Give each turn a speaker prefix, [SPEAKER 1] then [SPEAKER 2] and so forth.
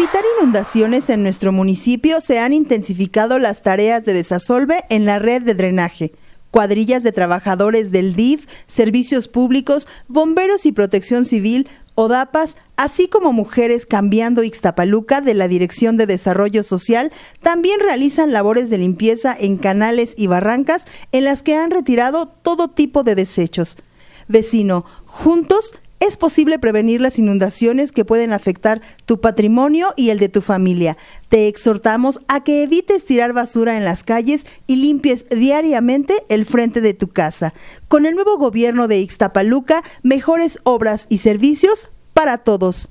[SPEAKER 1] evitar inundaciones en nuestro municipio se han intensificado las tareas de desasolve en la red de drenaje. Cuadrillas de trabajadores del DIF, servicios públicos, bomberos y protección civil, ODAPAS, así como mujeres cambiando Ixtapaluca de la Dirección de Desarrollo Social, también realizan labores de limpieza en canales y barrancas en las que han retirado todo tipo de desechos. Vecino, juntos es posible prevenir las inundaciones que pueden afectar tu patrimonio y el de tu familia. Te exhortamos a que evites tirar basura en las calles y limpies diariamente el frente de tu casa. Con el nuevo gobierno de Ixtapaluca, mejores obras y servicios para todos.